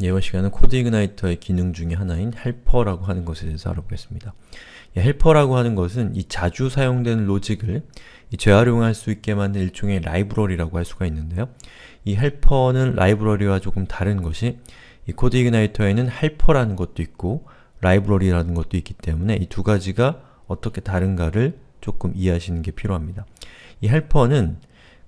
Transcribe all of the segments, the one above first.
이번 시간은 코드 이그나이터의 기능 중의 하나인 헬퍼라고 하는 것에 대해서 알아보겠습니다. 예, 헬퍼라고 하는 것은 이 자주 사용되는 로직을 재활용할 수 있게 만든 일종의 라이브러리라고 할 수가 있는데요. 이 헬퍼는 라이브러리와 조금 다른 것이 이 코드 이그나이터에는 헬퍼라는 것도 있고 라이브러리라는 것도 있기 때문에 이 두 가지가 어떻게 다른가를 조금 이해하시는 게 필요합니다. 이 헬퍼는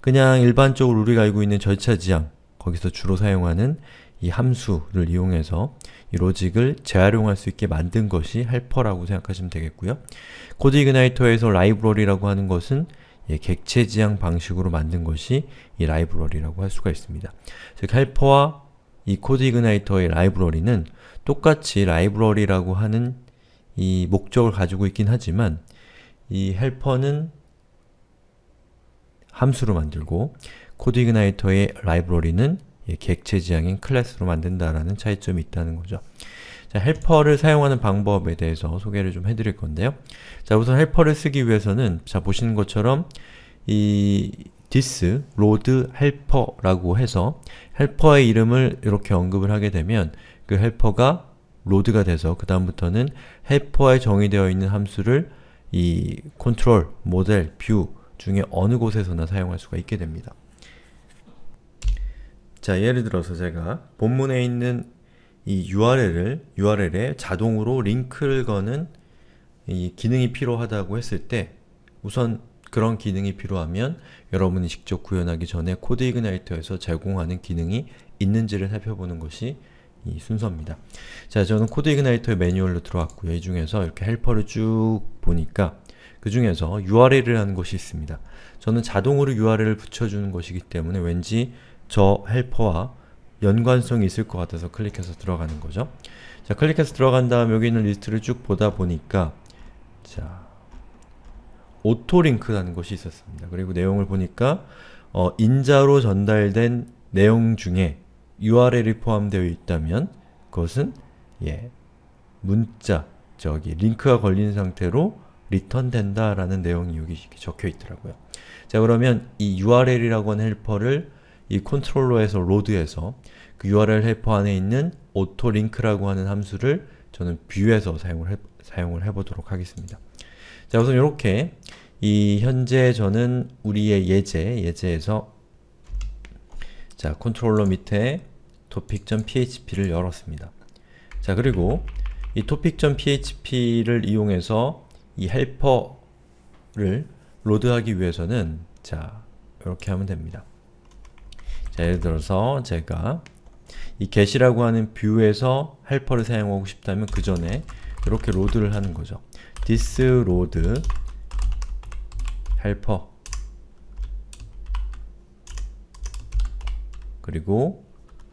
그냥 일반적으로 우리가 알고 있는 절차지향, 거기서 주로 사용하는 이 함수를 이용해서 이 로직을 재활용할 수 있게 만든 것이 헬퍼라고 생각하시면 되겠고요. 코드 이그나이터에서 라이브러리라고 하는 것은 예, 객체지향 방식으로 만든 것이 이 라이브러리라고 할 수가 있습니다. 즉, 헬퍼와 이 코드 이그나이터의 라이브러리는 똑같이 라이브러리라고 하는 이 목적을 가지고 있긴 하지만 이 헬퍼는 함수로 만들고 코드 이그나이터의 라이브러리는 예, 객체지향인 클래스로 만든다라는 차이점이 있다는 거죠. 자, 헬퍼를 사용하는 방법에 대해서 소개를 좀 해드릴 건데요. 자, 우선 헬퍼를 쓰기 위해서는 자, 보시는 것처럼 이 this, load, helper라고 해서 헬퍼의 이름을 이렇게 언급을 하게 되면 그 헬퍼가 로드가 돼서 그 다음부터는 헬퍼에 정의되어 있는 함수를 이 컨트롤, 모델, 뷰 중에 어느 곳에서나 사용할 수가 있게 됩니다. 자, 예를 들어서 제가 본문에 있는 이 URL을 URL에 자동으로 링크를 거는 이 기능이 필요하다고 했을 때 우선 그런 기능이 필요하면 여러분이 직접 구현하기 전에 코드 이그나이터에서 제공하는 기능이 있는지를 살펴보는 것이 이 순서입니다. 자, 저는 코드 이그나이터의 매뉴얼로 들어왔고요. 이 중에서 이렇게 헬퍼를 쭉 보니까 그 중에서 URL이라는 것이 있습니다. 저는 자동으로 URL을 붙여주는 것이기 때문에 왠지 저 헬퍼와 연관성이 있을 것 같아서 클릭해서 들어가는 거죠. 자, 클릭해서 들어간 다음 여기 있는 리스트를 쭉 보다 보니까 자, 오토링크라는 것이 있었습니다. 그리고 내용을 보니까 어, 인자로 전달된 내용 중에 URL이 포함되어 있다면 그것은 예, 문자, 저기 링크가 걸린 상태로 리턴된다라는 내용이 여기 적혀 있더라고요. 자 그러면 이 URL이라고 하는 헬퍼를 이 컨트롤러에서 로드에서 그 URL 해퍼 안에 있는 autolink라고 하는 함수를 저는 뷰에서 사용을, 해, 사용을 해보도록 하겠습니다. 자 우선 이렇게 이 현재 저는 우리의 예제, 예제에서 자 컨트롤러 밑에 topic.php를 열었습니다. 자 그리고 이 topic.php를 이용해서 이 헬퍼를 로드하기 위해서는 자 이렇게 하면 됩니다. 자, 예를 들어서 제가 이 get이라고 하는 뷰에서 헬퍼를 사용하고 싶다면 그 전에 이렇게 로드를 하는 거죠. this load helper 그리고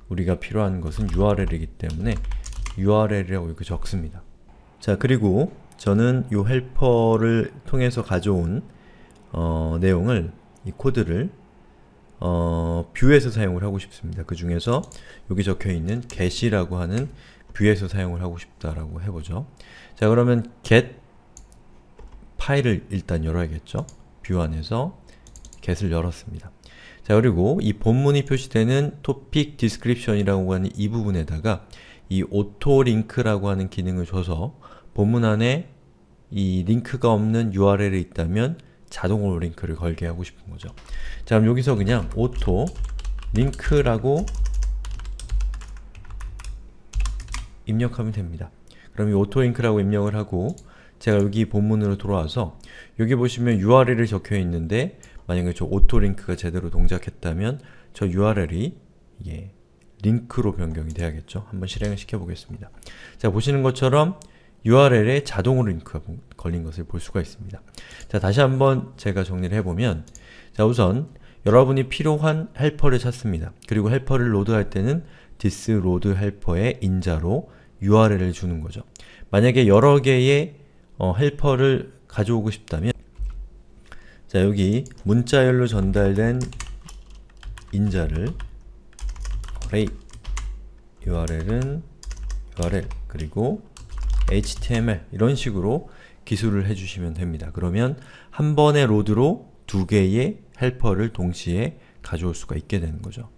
우리가 필요한 것은 url이기 때문에 url이라고 이렇게 적습니다. 자 그리고 저는 이 헬퍼를 통해서 가져온 어, 내용을 이 코드를 어, 뷰에서 사용을 하고 싶습니다. 그 중에서 여기 적혀있는 get이라고 하는 뷰에서 사용을 하고 싶다라고 해보죠. 자 그러면 get 파일을 일단 열어야겠죠? 뷰 안에서 get을 열었습니다. 자 그리고 이 본문이 표시되는 topic description이라고 하는 이 부분에다가 이 autolink라고 하는 기능을 줘서 본문 안에 이 링크가 없는 URL이 있다면 자동으로 링크를 걸게 하고 싶은 거죠. 자 그럼 여기서 그냥 auto l i n k 라고 입력하면 됩니다. 그럼 이 auto l i n k 라고 입력을 하고 제가 여기 본문으로 돌아와서 여기 보시면 URL이 적혀 있는데 만약에 저 auto l i n k 가 제대로 동작했다면 저 URL이 예, 링크로 변경이 돼야겠죠. 한번 실행을 시켜보겠습니다. 자 보시는 것처럼 URL에 자동으로 링크가 걸린 것을 볼 수가 있습니다. 자, 다시 한번 제가 정리를 해보면 자, 우선 여러분이 필요한 헬퍼를 찾습니다. 그리고 헬퍼를 로드할 때는 디스로드 헬퍼의 인자로 URL을 주는 거죠. 만약에 여러 개의 어, 헬퍼를 가져오고 싶다면 자, 여기 문자열로 전달된 인자를 array url은 url 그리고 HTML 이런 식으로 기술을 해주시면 됩니다. 그러면 한 번의 로드로 두 개의 헬퍼를 동시에 가져올 수가 있게 되는 거죠.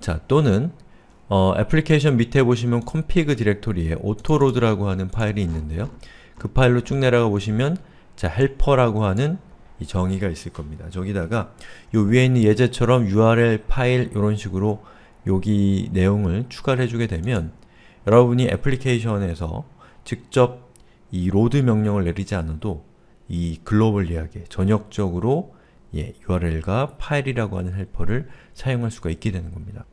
자, 또는 어, 애플리케이션 밑에 보시면 c 피그 디렉토리에 오토로드라고 하는 파일이 있는데요. 그 파일로 쭉 내려가 보시면 자, 헬퍼라고 하는 이 정의가 있을 겁니다. 저기다가 요 위에 있는 예제처럼 url 파일 이런 식으로 여기 내용을 추가를 해주게 되면 여러분이 애플리케이션에서 직접 이 로드 명령을 내리지 않아도 이 글로벌 예약에 전역적으로 예, url과 파일이라고 하는 헬퍼를 사용할 수가 있게 되는 겁니다.